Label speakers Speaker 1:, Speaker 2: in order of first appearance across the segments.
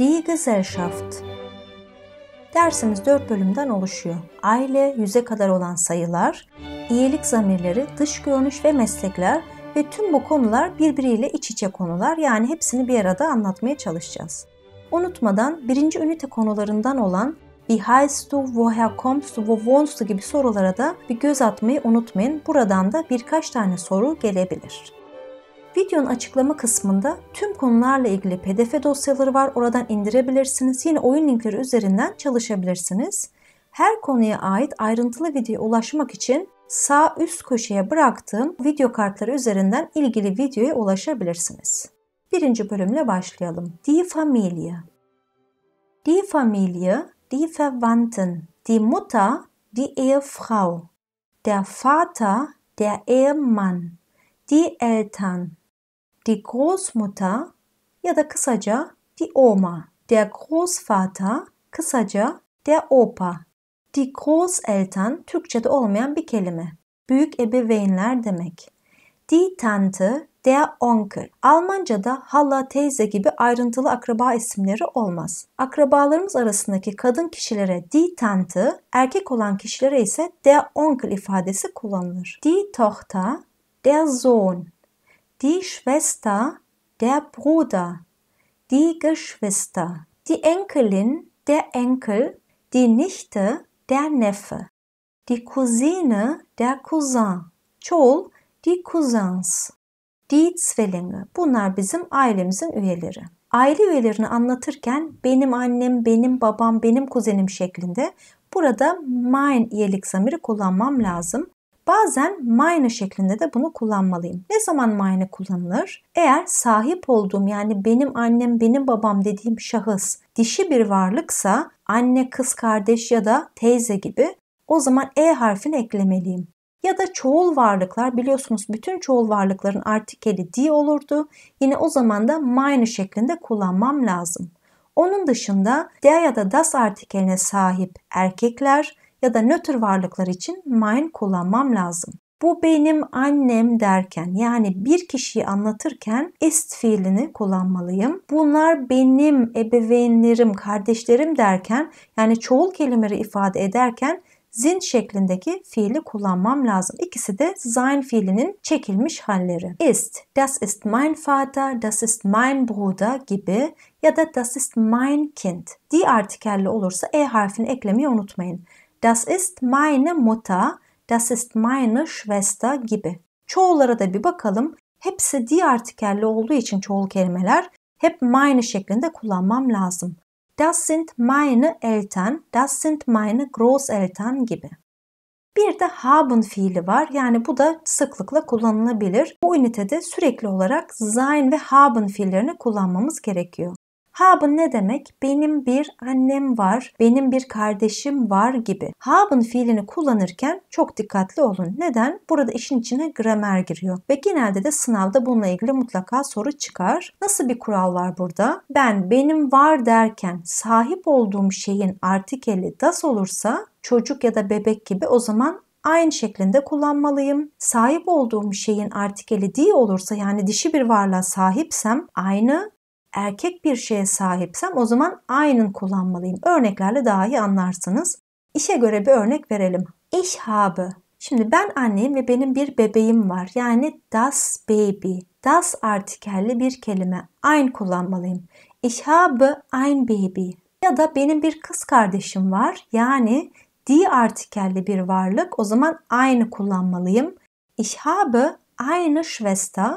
Speaker 1: Die Gesellschaft Dersimiz 4 bölümden oluşuyor. Aile, yüze kadar olan sayılar, iyilik zamirleri, dış görünüş ve meslekler ve tüm bu konular birbiriyle iç içe konular yani hepsini bir arada anlatmaya çalışacağız. Unutmadan birinci ünite konularından olan Wie heißt du, woher kommst du, wo wohnst du gibi sorulara da bir göz atmayı unutmayın. Buradan da birkaç tane soru gelebilir. Videonun açıklama kısmında tüm konularla ilgili pdf dosyaları var. Oradan indirebilirsiniz. Yine oyun linkleri üzerinden çalışabilirsiniz. Her konuya ait ayrıntılı videoya ulaşmak için sağ üst köşeye bıraktığım video kartları üzerinden ilgili videoya ulaşabilirsiniz. Birinci bölümle başlayalım. Die Familie Die Familie, die Verwandten, die Mutter, die Ehefrau, der Vater, der Ehemann, die Eltern, die Großmutter ya da kısaca die Oma, der Großvater kısaca der Opa. Die Großeltern Türkçe'de olmayan bir kelime. Büyük ebeveynler demek. Die Tante, der Onkel. Almanca'da hala, teyze gibi ayrıntılı akraba isimleri olmaz. Akrabalarımız arasındaki kadın kişilere die Tante, erkek olan kişilere ise der Onkel ifadesi kullanılır. Die Tochter, der Sohn die Schwester, der Bruder, die Geschwister, die Enkelin, der Enkel, die Nichte, der Neffe, die Cousine, der Cousin, çoğul, die Cousins, die Zwillinge. Bunlar bizim ailemizin üyeleri. Aile üyelerini anlatırken benim annem, benim babam, benim kuzenim şeklinde burada mein iyilik zamiri kullanmam lazım. Bazen mine şeklinde de bunu kullanmalıyım. Ne zaman mine kullanılır? Eğer sahip olduğum yani benim annem, benim babam dediğim şahıs dişi bir varlıksa anne, kız kardeş ya da teyze gibi o zaman e harfini eklemeliyim. Ya da çoğul varlıklar biliyorsunuz bütün çoğul varlıkların artikeli di olurdu. Yine o zaman da mine şeklinde kullanmam lazım. Onun dışında de ya da das artikeline sahip erkekler ya da nötr varlıklar için mine kullanmam lazım. Bu benim annem derken yani bir kişiyi anlatırken ist fiilini kullanmalıyım. Bunlar benim ebeveynlerim, kardeşlerim derken yani çoğul kelimeleri ifade ederken zin şeklindeki fiili kullanmam lazım. İkisi de sein fiilinin çekilmiş halleri. Ist, das ist mein Vater, das ist mein Bruder gibi ya da das ist mein Kind. Die artikelli olursa e harfini eklemeyi unutmayın. Das ist meine Mutter, das ist meine Schwester gibi. Çoğullara da bir bakalım. Hepsi di artikelli olduğu için çoğul kelimeler hep meine şeklinde kullanmam lazım. Das sind meine Eltern, das sind meine Großeltern gibi. Bir de haben fiili var. Yani bu da sıklıkla kullanılabilir. Bu ünitede sürekli olarak sein ve haben fiillerini kullanmamız gerekiyor habın ne demek? Benim bir annem var, benim bir kardeşim var gibi. habın fiilini kullanırken çok dikkatli olun. Neden? Burada işin içine gramer giriyor. Ve genelde de sınavda bununla ilgili mutlaka soru çıkar. Nasıl bir kural var burada? Ben benim var derken sahip olduğum şeyin artikeli das olursa çocuk ya da bebek gibi o zaman aynı şeklinde kullanmalıyım. Sahip olduğum şeyin artikeli di olursa yani dişi bir varlığa sahipsem aynı erkek bir şeye sahipsem o zaman aynen kullanmalıyım. Örneklerle daha iyi anlarsınız. İşe göre bir örnek verelim. Ich habe. Şimdi ben anneyim ve benim bir bebeğim var. Yani das baby. Das artikelli bir kelime. Ein kullanmalıyım. Ich habe ein baby. Ya da benim bir kız kardeşim var. Yani die artikelli bir varlık. O zaman aynı kullanmalıyım. Ich habe eine Schwester.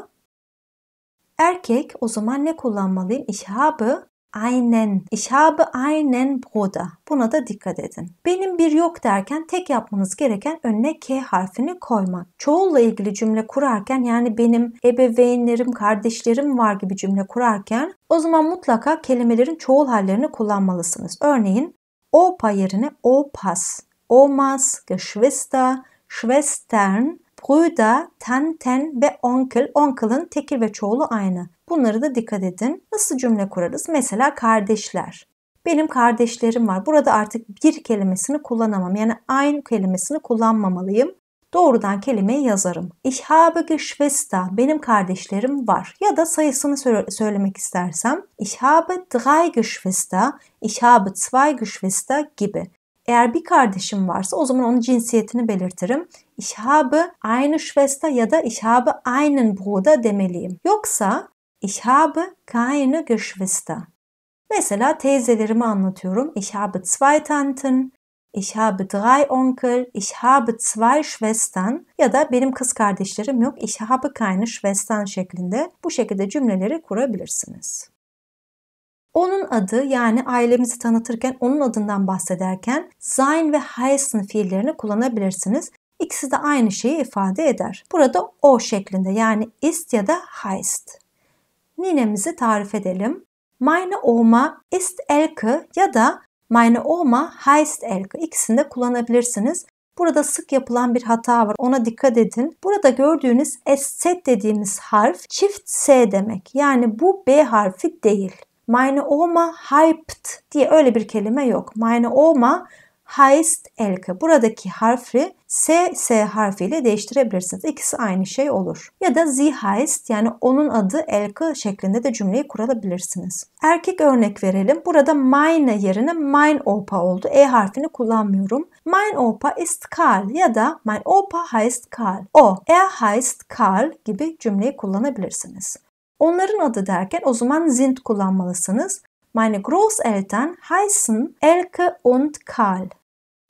Speaker 1: Erkek o zaman ne kullanmalıyım? İşhabı aynen. İşhabı aynen burada. Buna da dikkat edin. Benim bir yok derken tek yapmanız gereken önüne K harfini koymak. Çoğulla ilgili cümle kurarken yani benim ebeveynlerim, kardeşlerim var gibi cümle kurarken o zaman mutlaka kelimelerin çoğul hallerini kullanmalısınız. Örneğin opa yerine opas, omas, geschwister, schwestern Brüder, Tanten ve Onkel. Onkel'ın tekil ve çoğulu aynı. Bunları da dikkat edin. Nasıl cümle kurarız? Mesela kardeşler. Benim kardeşlerim var. Burada artık bir kelimesini kullanamam. Yani aynı kelimesini kullanmamalıyım. Doğrudan kelimeyi yazarım. Ich habe Geschwister. Benim kardeşlerim var. Ya da sayısını sö- söylemek istersem. Ich habe drei Geschwister. Ich habe zwei Geschwister gibi. Eğer bir kardeşim varsa o zaman onun cinsiyetini belirtirim. Ich habe eine Schwester ya da ich habe einen Bruder demeliyim. Yoksa ich habe keine Geschwister. Mesela teyzelerimi anlatıyorum. Ich habe zwei Tanten, ich habe drei Onkel, ich habe zwei Schwestern ya da benim kız kardeşlerim yok, ich habe keine Schwestern şeklinde bu şekilde cümleleri kurabilirsiniz. Onun adı yani ailemizi tanıtırken onun adından bahsederken sein ve heißen fiillerini kullanabilirsiniz. İkisi de aynı şeyi ifade eder. Burada o şeklinde yani ist ya da heist. Ninemizi tarif edelim. Meine Oma ist Elke ya da Meine Oma heißt Elke. İkisini de kullanabilirsiniz. Burada sık yapılan bir hata var. Ona dikkat edin. Burada gördüğünüz esset dediğimiz harf çift S demek. Yani bu B harfi değil. Meine Oma hyped diye öyle bir kelime yok. Meine Oma highest Elke Buradaki harfi S, S harfiyle değiştirebilirsiniz. İkisi aynı şey olur. Ya da Z highest yani onun adı Elke şeklinde de cümleyi kurabilirsiniz. Erkek örnek verelim. Burada mine yerine mine opa oldu. E harfini kullanmıyorum. Mine opa ist Karl ya da mine opa heist Karl. O, er heist Karl gibi cümleyi kullanabilirsiniz. Onların adı derken o zaman sind kullanmalısınız. Meine Großeltern heißen Elke und Karl.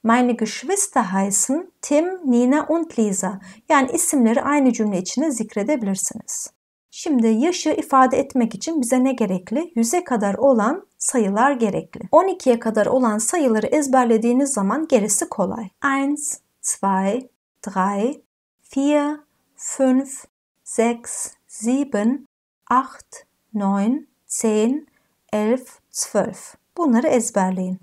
Speaker 1: Meine Geschwister heißen Tim, Nina und Lisa. Yani isimleri aynı cümle içine zikredebilirsiniz. Şimdi yaşı ifade etmek için bize ne gerekli? 100'e kadar olan sayılar gerekli. 12'ye kadar olan sayıları ezberlediğiniz zaman gerisi kolay. 1, 2, 3, 4, 5, 6, 7, 8, 9, 10, elf, zwölf. Bunları ezberleyin.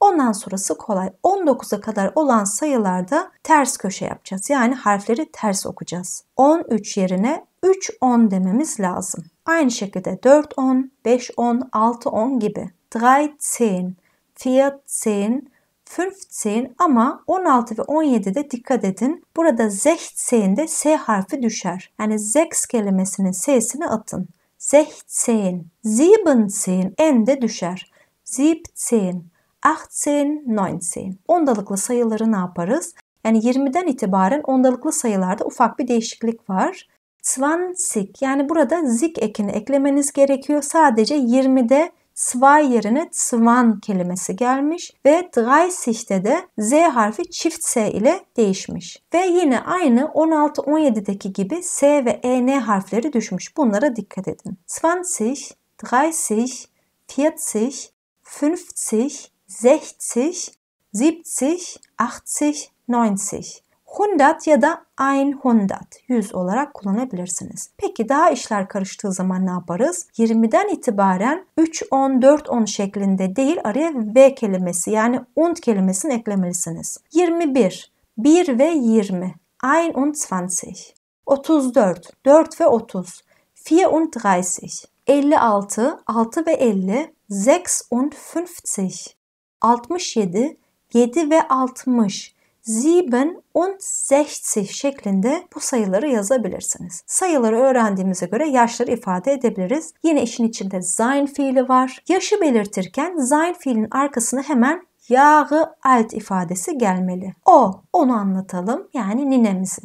Speaker 1: Ondan sonrası kolay. 19'a kadar olan sayılarda ters köşe yapacağız. Yani harfleri ters okuyacağız. 13 yerine 3 10 dememiz lazım. Aynı şekilde 4 10, 5 10, 6 10 gibi. 3 10, 4 10, 15 ama 16 ve 17'de dikkat edin. Burada 16'de S harfi düşer. Yani 6 kelimesinin S'sini atın. 16, 17 en düşer. 17, 18, 19. Ondalıklı sayıları ne yaparız? Yani 20'den itibaren ondalıklı sayılarda ufak bir değişiklik var. Zwanzig yani burada zik ekini eklemeniz gerekiyor. Sadece 20'de Sva yerine Svan kelimesi gelmiş ve Dreisich'te de Z harfi çift S ile değişmiş. Ve yine aynı 16-17'deki gibi S ve EN harfleri düşmüş. Bunlara dikkat edin. 20, dreißig, vierzig, fünfzig, sechzig, siebzig, achtzig, neunzig. 100 ya da ein 100, 100 olarak kullanabilirsiniz. Peki daha işler karıştığı zaman ne yaparız? 20'den itibaren 3 10 4 10 şeklinde değil araya V kelimesi yani und kelimesini eklemelisiniz. 21 1 ve 20 21 34 4 ve 30 34 56 6 ve 50 56 57 7 ve 60 sieben und 60 şeklinde bu sayıları yazabilirsiniz. Sayıları öğrendiğimize göre yaşları ifade edebiliriz. Yine işin içinde sein fiili var. Yaşı belirtirken sein fiilin arkasına hemen yağı alt ifadesi gelmeli. O, onu anlatalım yani ninemizi.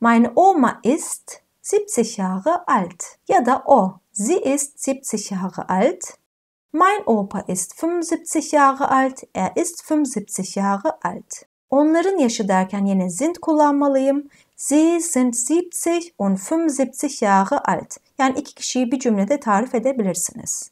Speaker 1: Meine Oma ist 70 Jahre alt ya da o, sie ist 70 Jahre alt. Mein Opa ist 75 Jahre alt, er ist 75 Jahre alt. Onların yaşı derken yine sind kullanmalıyım. Sie sind 70 und 75 Jahre alt. Yani iki kişiyi bir cümlede tarif edebilirsiniz.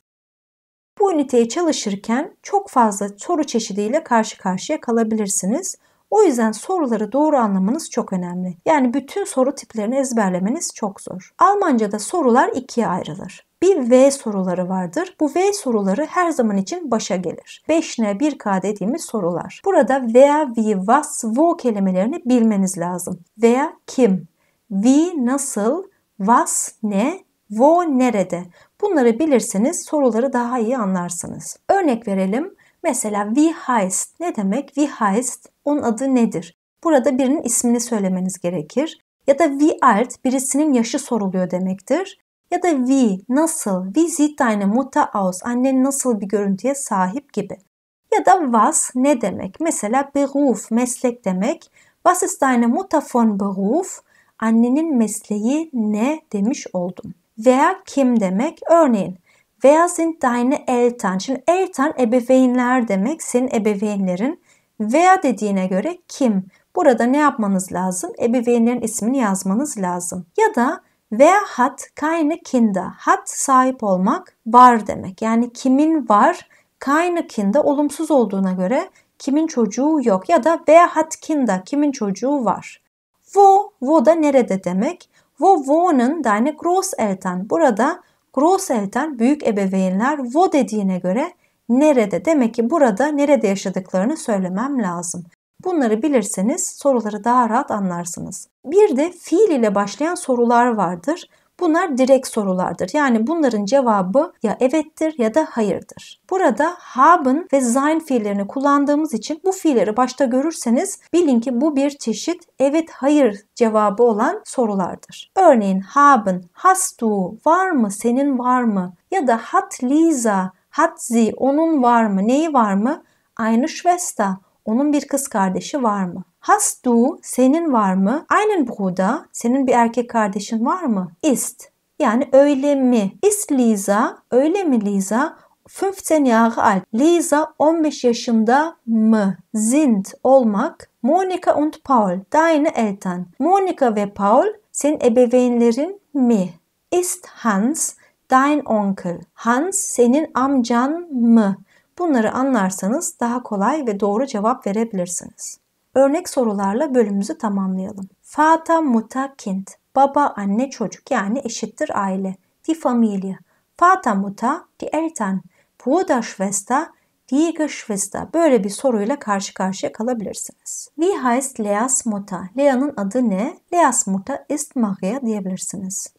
Speaker 1: Bu üniteye çalışırken çok fazla soru çeşidiyle karşı karşıya kalabilirsiniz. O yüzden soruları doğru anlamanız çok önemli. Yani bütün soru tiplerini ezberlemeniz çok zor. Almanca'da sorular ikiye ayrılır bir V soruları vardır. Bu V soruları her zaman için başa gelir. 5 ne 1K dediğimiz sorular. Burada veya wie, was, wo kelimelerini bilmeniz lazım. Veya kim, wie nasıl, was ne, wo nerede. Bunları bilirseniz soruları daha iyi anlarsınız. Örnek verelim. Mesela wie heißt ne demek? Wie heißt onun adı nedir? Burada birinin ismini söylemeniz gerekir. Ya da wie alt birisinin yaşı soruluyor demektir. Ya da wie, nasıl, wie sieht deine Mutter aus, annen nasıl bir görüntüye sahip gibi. Ya da was ne demek? Mesela beruf, meslek demek. Was ist deine Mutter von Beruf? Annenin mesleği ne demiş oldum. wer kim demek? Örneğin Wer sind deine Eltern? Şimdi Eltern ebeveynler demek, senin ebeveynlerin. Veya dediğine göre kim? Burada ne yapmanız lazım? Ebeveynlerin ismini yazmanız lazım. Ya da Wer hat keine Kinder? Hat sahip olmak, var demek. Yani kimin var? Keine Kinder olumsuz olduğuna göre kimin çocuğu yok ya da wer hat Kinder? Kimin çocuğu var? Wo, wo da nerede demek. Wo wohnen deine Großeltern. Burada Großeltern büyük ebeveynler wo dediğine göre nerede demek ki burada nerede yaşadıklarını söylemem lazım. Bunları bilirseniz soruları daha rahat anlarsınız. Bir de fiil ile başlayan sorular vardır. Bunlar direkt sorulardır. Yani bunların cevabı ya evettir ya da hayırdır. Burada haben ve sein fiillerini kullandığımız için bu fiilleri başta görürseniz bilin ki bu bir çeşit evet hayır cevabı olan sorulardır. Örneğin haben, hast du, var mı, senin var mı? Ya da hat Lisa, hat sie, onun var mı, neyi var mı? Eine Schwester, onun bir kız kardeşi var mı? Hast du senin var mı? Einen Bruder senin bir erkek kardeşin var mı? Ist yani öyle mi? Ist Lisa öyle mi Lisa? 15 Jahre alt. Lisa 15 yaşında mı? Sind olmak. Monika und Paul deine Eltern. Monika ve Paul senin ebeveynlerin mi? Ist Hans dein Onkel? Hans senin amcan mı? Bunları anlarsanız daha kolay ve doğru cevap verebilirsiniz. Örnek sorularla bölümümüzü tamamlayalım. Fata kind, baba, anne, çocuk yani eşittir aile. Die Familie. Vater, muta die Eltern. Bruder, Schwester, die Geschwister. Böyle bir soruyla karşı karşıya kalabilirsiniz. Wie heißt Leas Mutter? Lea'nın adı ne? Leas Mutter ist Maria diyebilirsiniz.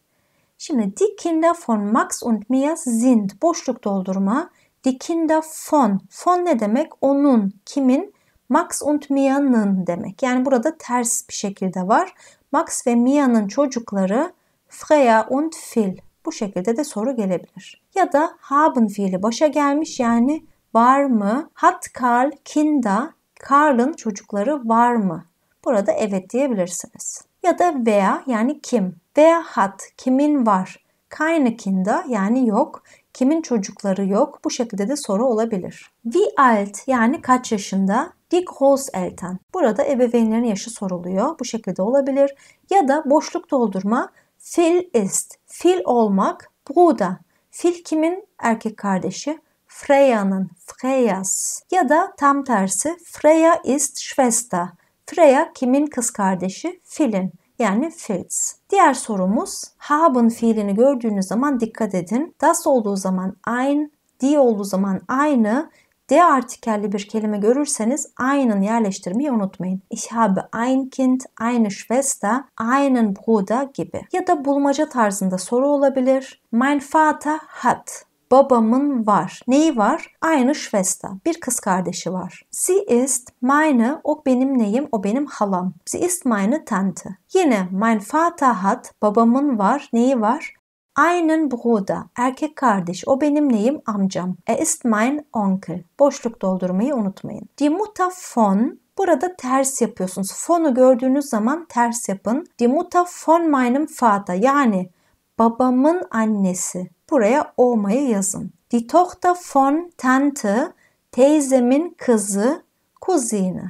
Speaker 1: Şimdi die Kinder von Max und Mia sind boşluk doldurma Dikinda von. Von ne demek? Onun, kimin? Max und Mia'nın demek. Yani burada ters bir şekilde var. Max ve Mia'nın çocukları Freya und Phil. Bu şekilde de soru gelebilir. Ya da haben fiili başa gelmiş yani var mı? Hat Karl kinda Karl'ın çocukları var mı? Burada evet diyebilirsiniz. Ya da veya yani kim? Veya hat kimin var? Keine kinda yani yok. Kimin çocukları yok? Bu şekilde de soru olabilir. Wie alt yani kaç yaşında? Dick Holz elten. Burada ebeveynlerin yaşı soruluyor. Bu şekilde olabilir. Ya da boşluk doldurma. Fil ist. Fil olmak. Bruda. Fil kimin erkek kardeşi? Freya'nın. Freyas. Ya da tam tersi. Freya ist Schwester. Freya kimin kız kardeşi? Filin yani fits. Diğer sorumuz haben fiilini gördüğünüz zaman dikkat edin. Das olduğu zaman ein, die olduğu zaman aynı, D artikelli bir kelime görürseniz einen yerleştirmeyi unutmayın. Ich habe ein Kind, eine Schwester, einen Bruder gibi. Ya da bulmaca tarzında soru olabilir. Mein Vater hat Babamın var. Neyi var? Aynı Schwester. Bir kız kardeşi var. Sie ist meine, o benim neyim? O benim halam. Sie ist meine Tante. Yine mein Vater hat, babamın var. Neyi var? Einen Bruder, erkek kardeş, o benim neyim? Amcam. Er ist mein Onkel. Boşluk doldurmayı unutmayın. Die Mutter von, Burada ters yapıyorsunuz. Fonu gördüğünüz zaman ters yapın. Die Mutter von meinem Vater yani babamın annesi. Buraya olmayı yazın. Die Tochter von Tante, teyzemin kızı, kuzini.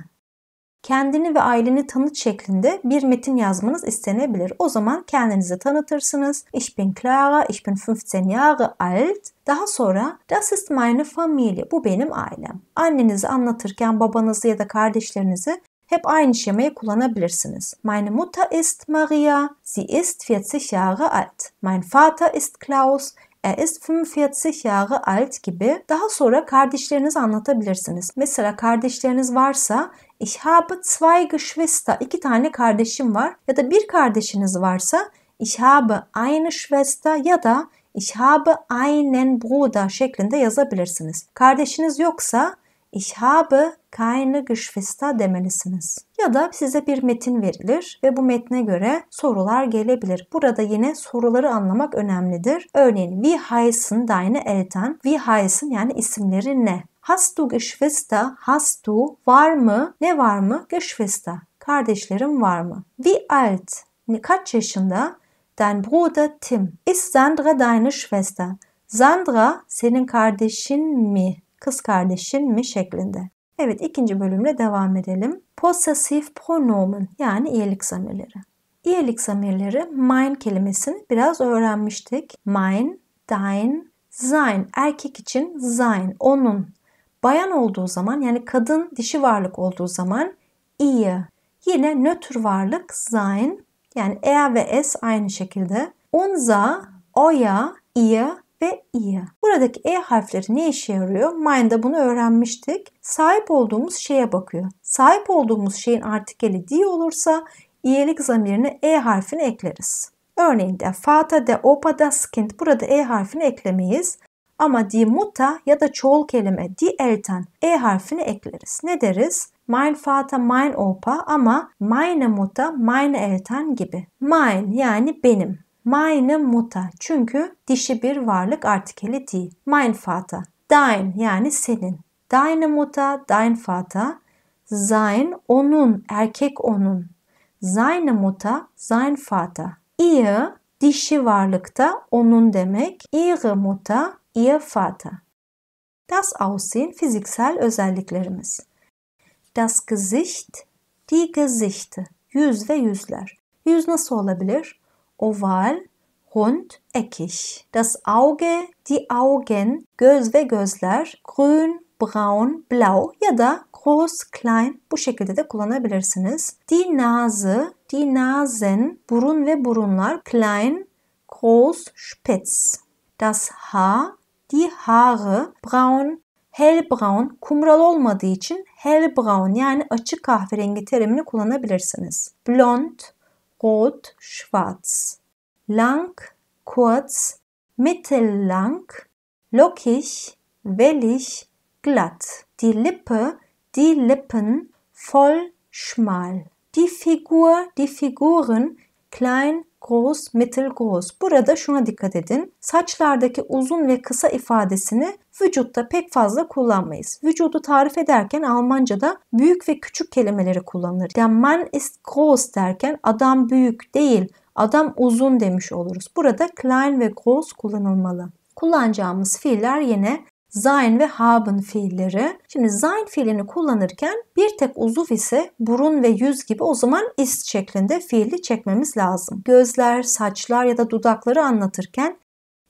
Speaker 1: Kendini ve aileni tanıt şeklinde bir metin yazmanız istenebilir. O zaman kendinizi tanıtırsınız. Ich bin Clara, ich bin 15 Jahre alt. Daha sonra das ist meine Familie, bu benim ailem. Annenizi anlatırken babanızı ya da kardeşlerinizi hep aynı şemayı kullanabilirsiniz. Meine Mutter ist Maria, sie ist 40 Jahre alt. Mein Vater ist Klaus, Er ist 45 Jahre alt gibi daha sonra kardeşlerinizi anlatabilirsiniz. Mesela kardeşleriniz varsa Ich habe zwei Geschwister. iki tane kardeşim var. Ya da bir kardeşiniz varsa Ich habe eine Schwester ya da Ich habe einen Bruder şeklinde yazabilirsiniz. Kardeşiniz yoksa Ich habe keine Geschwister demelisiniz. Ya da size bir metin verilir ve bu metne göre sorular gelebilir. Burada yine soruları anlamak önemlidir. Örneğin wie heißen deine Eltern? Wie heißen yani isimleri ne? Hast du Geschwister? Hast du? Var mı? Ne var mı? Geschwister. Kardeşlerim var mı? Wie alt? "Ne Kaç yaşında? Dein Bruder Tim. Ist Sandra deine Schwester? Sandra senin kardeşin mi? kız kardeşin mi şeklinde. Evet ikinci bölümle devam edelim. Possessive pronomen yani iyilik zamirleri. İyilik zamirleri mine kelimesini biraz öğrenmiştik. Mine, thine, sein erkek için sein onun. Bayan olduğu zaman yani kadın dişi varlık olduğu zaman iyi. Yine nötr varlık sein yani e ve s aynı şekilde. Unza, oya, ihr ve ia. Buradaki e harfleri ne işe yarıyor? Mind'da bunu öğrenmiştik. Sahip olduğumuz şeye bakıyor. Sahip olduğumuz şeyin artikeli di olursa iyelik zamirine e harfini ekleriz. Örneğin de fata de opa da skint burada e harfini eklemeyiz. Ama di muta ya da çoğul kelime di elten e harfini ekleriz. Ne deriz? Mein Vater, mein Opa ama meine muta, meine elten gibi. Mein yani benim. Meine Mutter çünkü dişi bir varlık artikeli değil. Mein Vater. Dein yani senin. Deine Mutter, dein Vater. Sein onun, erkek onun. Seine Mutter, sein Vater. Ihr dişi varlıkta onun demek. Ihre Mutter, ihr Vater. Das Aussehen fiziksel özelliklerimiz. Das Gesicht, die Gesichte, yüz ve yüzler. Yüz nasıl olabilir? oval, rund, eckig. Das Auge, die Augen, göz ve gözler, grün, brown, blau ya da groß, klein bu şekilde de kullanabilirsiniz. Die Nase, die Nasen, burun ve burunlar, klein, groß, spitz. Das Haar, die Haare, braun, hellbraun, kumral olmadığı için hellbraun yani açık kahverengi terimini kullanabilirsiniz. Blond, rot, schwarz lang, kurz, mittellang, lockig, wellig, glatt. Die Lippe, die Lippen, voll, schmal. Die Figur, die Figuren, klein, groß, mittelgroß. Burada şuna dikkat edin. Saçlardaki uzun ve kısa ifadesini vücutta pek fazla kullanmayız. Vücudu tarif ederken Almanca'da büyük ve küçük kelimeleri kullanır. Der Mann ist groß derken adam büyük değil, Adam uzun demiş oluruz. Burada klein ve groß kullanılmalı. Kullanacağımız fiiller yine sein ve haben fiilleri. Şimdi sein fiilini kullanırken bir tek uzuv ise burun ve yüz gibi o zaman ist şeklinde fiili çekmemiz lazım. Gözler, saçlar ya da dudakları anlatırken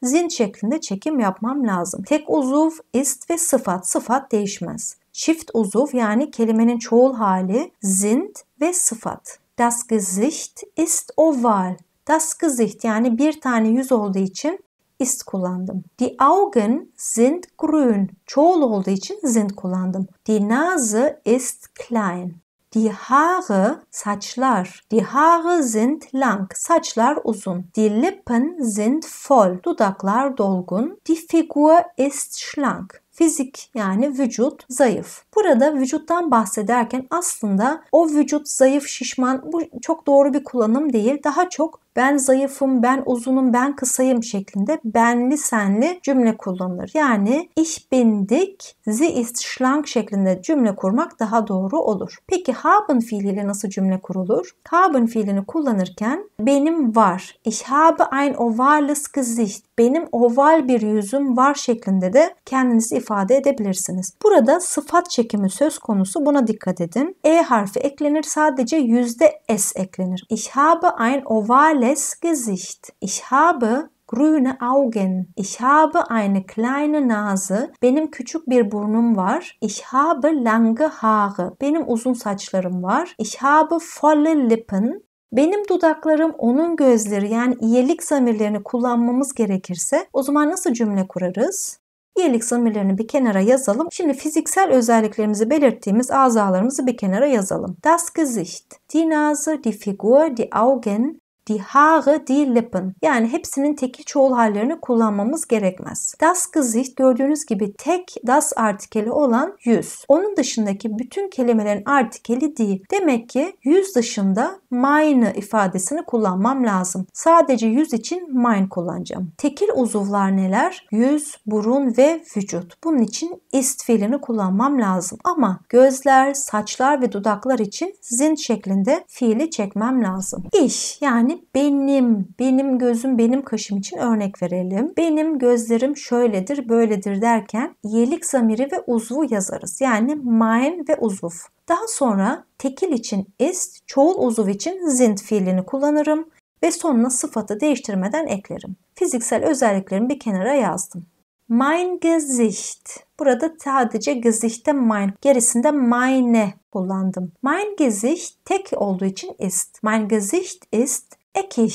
Speaker 1: zin şeklinde çekim yapmam lazım. Tek uzuv, ist ve sıfat. Sıfat değişmez. Çift uzuv yani kelimenin çoğul hali zind ve sıfat. Das Gesicht ist oval. Das Gesicht yani bir tane yüz olduğu için ist kullandım. Die Augen sind grün. Çoğul olduğu için sind kullandım. Die Nase ist klein. Die Haare, saçlar. Die Haare sind lang, saçlar uzun. Die Lippen sind voll, dudaklar dolgun. Die Figur ist schlank. Fizik yani vücut zayıf. Burada vücuttan bahsederken aslında o vücut zayıf şişman bu çok doğru bir kullanım değil. Daha çok ben zayıfım, ben uzunum, ben kısayım şeklinde benli senli cümle kullanılır. Yani ich bin dik, sie ist schlank şeklinde cümle kurmak daha doğru olur. Peki haben fiiliyle nasıl cümle kurulur? Haben fiilini kullanırken benim var, ich habe ein ovales Gesicht, benim oval bir yüzüm var şeklinde de kendinizi ifade edebilirsiniz. Burada sıfat çekimi söz konusu buna dikkat edin. E harfi eklenir sadece yüzde s eklenir. Ich habe ein ovales fahles Gesicht. Ich habe grüne Augen. Ich habe eine kleine Nase. Benim küçük bir burnum var. Ich habe lange Haare. Benim uzun saçlarım var. Ich habe volle Lippen. Benim dudaklarım onun gözleri yani iyilik zamirlerini kullanmamız gerekirse o zaman nasıl cümle kurarız? İyilik zamirlerini bir kenara yazalım. Şimdi fiziksel özelliklerimizi belirttiğimiz azalarımızı bir kenara yazalım. Das Gesicht, die Nase, die Figur, die Augen, Haare, die Lippen. Yani hepsinin tekil çoğul hallerini kullanmamız gerekmez. Das Gesicht gördüğünüz gibi tek das artikeli olan yüz. Onun dışındaki bütün kelimelerin artikeli değil. Demek ki yüz dışında mine ifadesini kullanmam lazım. Sadece yüz için mine kullanacağım. Tekil uzuvlar neler? Yüz, burun ve vücut. Bunun için ist fiilini kullanmam lazım. Ama gözler, saçlar ve dudaklar için zin şeklinde fiili çekmem lazım. İş yani benim, benim gözüm, benim kaşım için örnek verelim. Benim gözlerim şöyledir, böyledir derken yelik zamiri ve uzvu yazarız. Yani mine ve uzuv. Daha sonra tekil için ist, çoğul uzuv için sind fiilini kullanırım ve sonuna sıfatı değiştirmeden eklerim. Fiziksel özelliklerimi bir kenara yazdım. Mein Gesicht. Burada sadece Gesicht'te mein, gerisinde meine kullandım. Mein Gesicht tek olduğu için ist. Mein Gesicht ist eckig.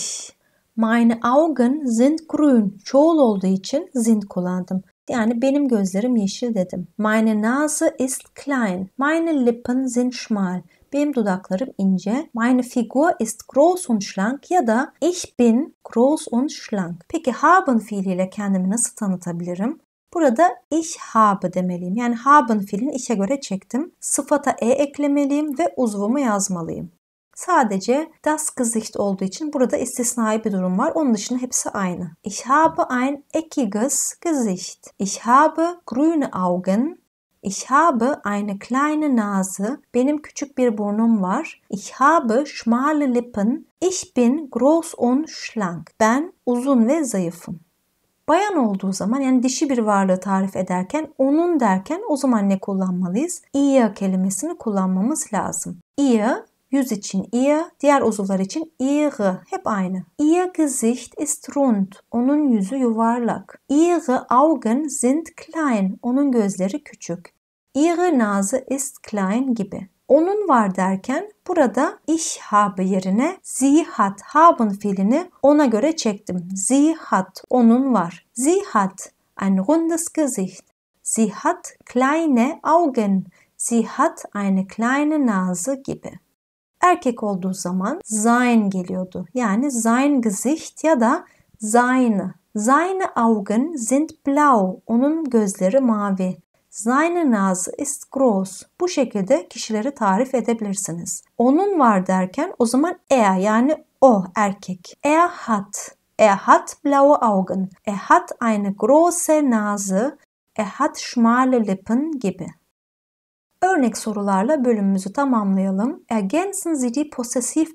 Speaker 1: Meine Augen sind grün. Çoğul olduğu için sind kullandım. Yani benim gözlerim yeşil dedim. Meine Nase ist klein. Meine Lippen sind schmal. Benim dudaklarım ince. Meine Figur ist groß und schlank ya da ich bin groß und schlank. Peki haben fiiliyle kendimi nasıl tanıtabilirim? Burada ich habe demeliyim. Yani haben fiilini işe göre çektim. Sıfata e eklemeliyim ve uzvumu yazmalıyım. Sadece das Gesicht olduğu için burada istisnai bir durum var. Onun dışında hepsi aynı. Ich habe ein eckiges Gesicht. Ich habe grüne Augen. Ich habe eine kleine Nase. Benim küçük bir burnum var. Ich habe schmale Lippen. Ich bin groß und schlank. Ben uzun ve zayıfım. Bayan olduğu zaman yani dişi bir varlığı tarif ederken onun derken o zaman ne kullanmalıyız? Ihr kelimesini kullanmamız lazım. Ihr Yüz için ihr, diğer uzuvlar için ihre. Hep aynı. Ihr Gesicht ist rund. Onun yüzü yuvarlak. Ihre Augen sind klein. Onun gözleri küçük. Ihre Nase ist klein gibi. Onun var derken burada ich habe yerine sie hat haben fiilini ona göre çektim. Sie hat onun var. Sie hat ein rundes Gesicht. Sie hat kleine Augen. Sie hat eine kleine Nase gibi. Erkek olduğu zaman sein geliyordu. Yani sein Gesicht ya da seine. Seine Augen sind blau. Onun gözleri mavi. Seine Nase ist groß. Bu şekilde kişileri tarif edebilirsiniz. Onun var derken o zaman er yani o erkek. Er hat. Er hat blaue Augen. Er hat eine große Nase. Er hat schmale Lippen gibi örnek sorularla bölümümüzü tamamlayalım. Ergänzen Sie die possessiv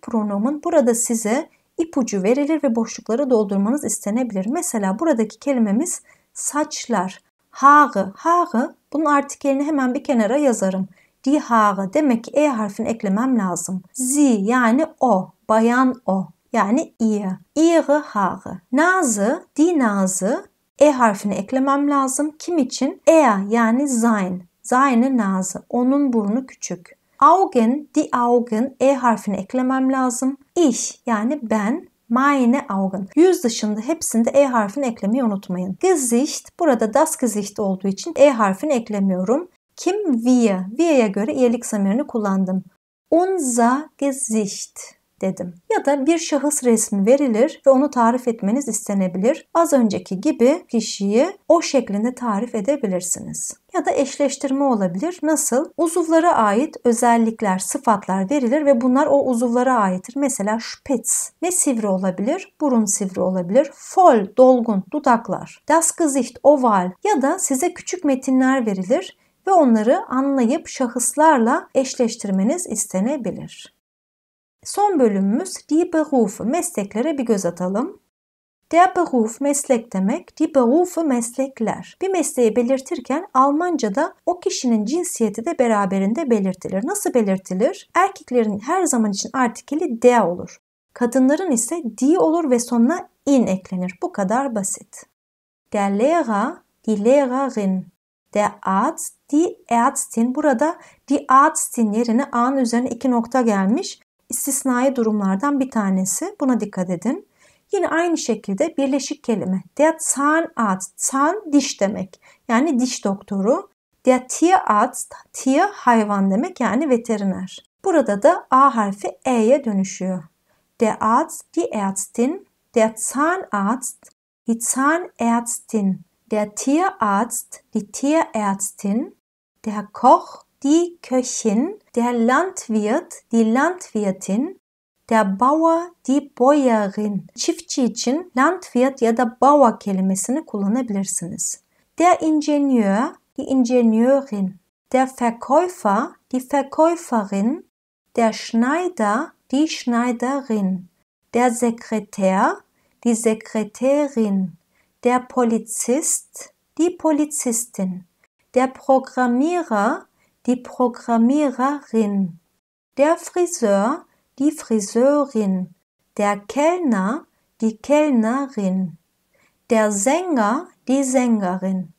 Speaker 1: burada size ipucu verilir ve boşlukları doldurmanız istenebilir. Mesela buradaki kelimemiz saçlar. Haare, haare bunun artikelini hemen bir kenara yazarım. Die Haare demek ki E harfini eklemem lazım. Sie yani o, bayan o yani ihr. Ihre Haare. Nazı die nazı E harfini eklemem lazım. Kim için? Er yani sein. Seine Nase. Onun burnu küçük. Augen, die Augen E harfini eklemem lazım. Ich yani ben meine Augen. Yüz dışında hepsinde E harfini eklemeyi unutmayın. Gesicht burada das Gesicht olduğu için E harfini eklemiyorum. Kim wir? Wir'e göre iyilik zamirini kullandım. Unser Gesicht dedim. Ya da bir şahıs resmi verilir ve onu tarif etmeniz istenebilir. Az önceki gibi kişiyi o şeklinde tarif edebilirsiniz ya da eşleştirme olabilir. Nasıl? Uzuvlara ait özellikler, sıfatlar verilir ve bunlar o uzuvlara aittir. Mesela şüpets ne sivri olabilir? Burun sivri olabilir. Fol, dolgun, dudaklar. Das Gesicht, oval ya da size küçük metinler verilir ve onları anlayıp şahıslarla eşleştirmeniz istenebilir. Son bölümümüz Die Berufe, mesleklere bir göz atalım. Der Beruf meslek demek, die Berufe meslekler. Bir mesleği belirtirken Almanca'da o kişinin cinsiyeti de beraberinde belirtilir. Nasıl belirtilir? Erkeklerin her zaman için artikeli der olur. Kadınların ise die olur ve sonuna in eklenir. Bu kadar basit. Der Lehrer, die Lehrerin. Der Arzt, die Ärztin. Burada die Arztin yerine A'nın üzerine iki nokta gelmiş. İstisnai durumlardan bir tanesi. Buna dikkat edin. Yine aynı şekilde birleşik kelime. Der Zahnarzt, Zahn diş demek. Yani diş doktoru. Der Tierarzt, Tier hayvan demek yani veteriner. Burada da A harfi E'ye dönüşüyor. Der Arzt, die Ärztin, der Zahnarzt, die Zahnärztin, der Tierarzt, die Tierärztin, der Koch, die Köchin, der Landwirt, die Landwirtin, der Bauer, die Bäuerin, çiftçi için landwirt ya da Bauer kelimesini kullanabilirsiniz. Der Ingenieur, die Ingenieurin, der Verkäufer, die Verkäuferin, der Schneider, die Schneiderin, der Sekretär, die Sekretärin, der Polizist, die Polizistin, der Programmierer, die Programmiererin, der Friseur, die Friseurin, der Kellner, die Kellnerin, der Sänger, die Sängerin,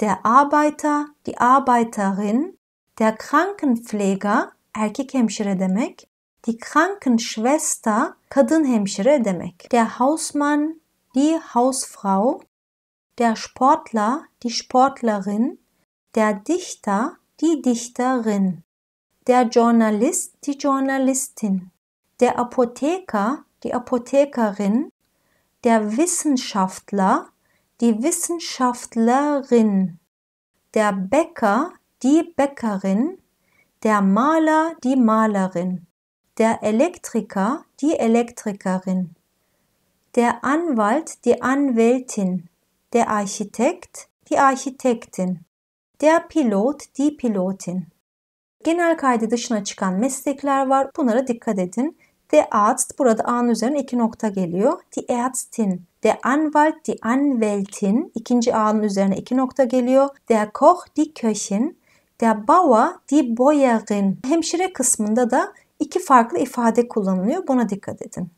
Speaker 1: der Arbeiter, die Arbeiterin, der Krankenpfleger, erkek hemşire demek, die Krankenschwester, kadın hemşire demek, der Hausmann, die Hausfrau, der Sportler, die Sportlerin, der Dichter, die Dichterin, der Journalist, die Journalistin der Apotheker, die Apothekerin, der Wissenschaftler, die Wissenschaftlerin, der Bäcker, die Bäckerin, der Maler, die Malerin, der Elektriker, die Elektrikerin, der Anwalt, die Anwältin, der Architekt, die Architektin, der pilot, die pilotin. Genel kaydı dışına çıkan meslekler var. Bunlara dikkat edin. The Arzt burada A'nın üzerine iki nokta geliyor. Die Ärztin. Der Anwalt, die Anwältin. ikinci A'nın üzerine iki nokta geliyor. Der Koch, die Köchin. Der Bauer, die Bäuerin. Hemşire kısmında da iki farklı ifade kullanılıyor. Buna dikkat edin.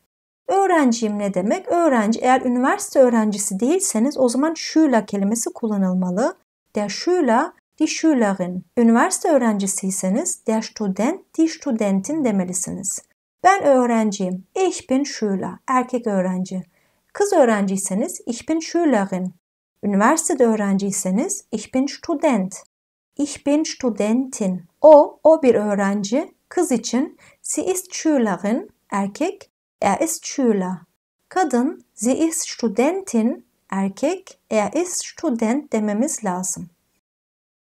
Speaker 1: Öğrenciyim ne demek? Öğrenci eğer üniversite öğrencisi değilseniz o zaman Schüler kelimesi kullanılmalı. Der Schüler, die Schülerin. Üniversite öğrencisiyseniz der Student, die Studentin demelisiniz. Ben öğrenciyim. Ich bin Schüler. Erkek öğrenci. Kız öğrenciyseniz ich bin Schülerin. Üniversitede öğrenciyseniz ich bin Student. Ich bin Studentin. O, o bir öğrenci. Kız için sie ist Schülerin. Erkek, er ist Schüler. Kadın, sie ist Studentin. Erkek, er ist Student dememiz lazım.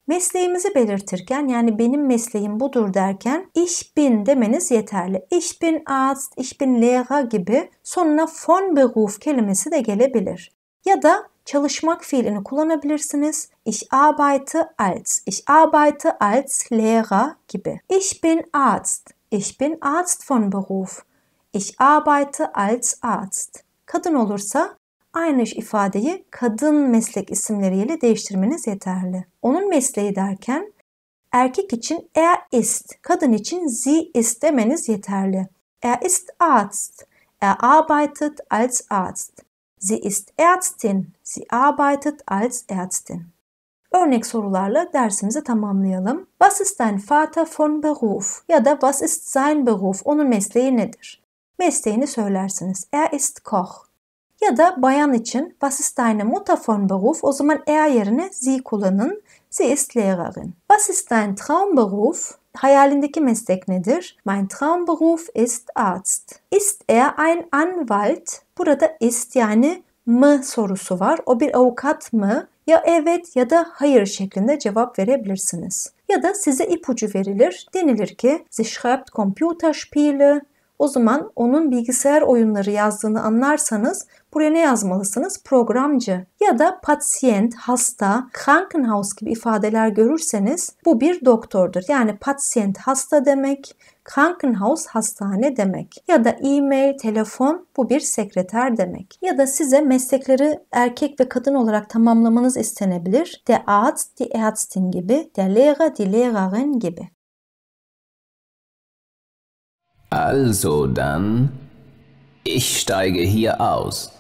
Speaker 1: Mesleğimizi belirtirken yani benim mesleğim budur derken ich bin demeniz yeterli. Ich bin Arzt, ich bin Lehrer gibi sonuna von Beruf kelimesi de gelebilir. Ya da çalışmak fiilini kullanabilirsiniz. Ich arbeite als, ich arbeite als Lehrer gibi. Ich bin Arzt, ich bin Arzt von Beruf. Ich arbeite als Arzt. Kadın olursa aynı ifadeyi kadın meslek isimleriyle değiştirmeniz yeterli. Onun mesleği derken erkek için er ist, kadın için sie ist demeniz yeterli. Er ist Arzt. Er arbeitet als Arzt. Sie ist Ärztin. Sie arbeitet als Ärztin. Örnek sorularla dersimizi tamamlayalım. Was ist dein Vater von Beruf? Ya da was ist sein Beruf? Onun mesleği nedir? Mesleğini söylersiniz. Er ist Koch. Ya da bayan için was ist deine Mutter von Beruf? O zaman er yerine sie kullanın. Sie ist Lehrerin. Was ist dein Traumberuf? Hayalindeki meslek nedir? Mein Traumberuf ist Arzt. Ist er ein Anwalt? Burada ist yani mı sorusu var. O bir avukat mı? Ya evet ya da hayır şeklinde cevap verebilirsiniz. Ya da size ipucu verilir. Denilir ki Sie schreibt Computerspiele, o zaman onun bilgisayar oyunları yazdığını anlarsanız buraya ne yazmalısınız? Programcı ya da patient, hasta, Krankenhaus gibi ifadeler görürseniz bu bir doktordur. Yani patient hasta demek, Krankenhaus hastane demek ya da e-mail, telefon bu bir sekreter demek. Ya da size meslekleri erkek ve kadın olarak tamamlamanız istenebilir. Der Arzt, die Ärztin gibi, der Lehrer, die Lehrerin gibi. Also dann, ich steige hier aus.